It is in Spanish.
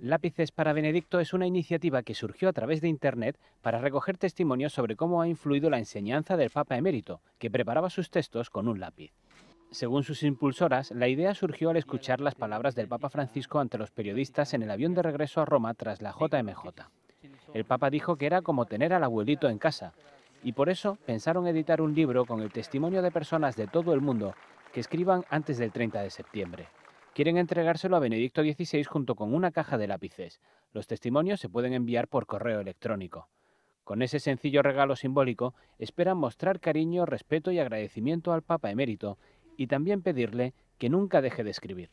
Lápices para Benedicto es una iniciativa que surgió a través de Internet para recoger testimonios sobre cómo ha influido la enseñanza del Papa emérito, que preparaba sus textos con un lápiz. Según sus impulsoras, la idea surgió al escuchar las palabras del Papa Francisco ante los periodistas en el avión de regreso a Roma tras la JMJ. El Papa dijo que era como tener al abuelito en casa, y por eso pensaron editar un libro con el testimonio de personas de todo el mundo que escriban antes del 30 de septiembre. Quieren entregárselo a Benedicto XVI junto con una caja de lápices. Los testimonios se pueden enviar por correo electrónico. Con ese sencillo regalo simbólico, esperan mostrar cariño, respeto y agradecimiento al Papa emérito y también pedirle que nunca deje de escribir.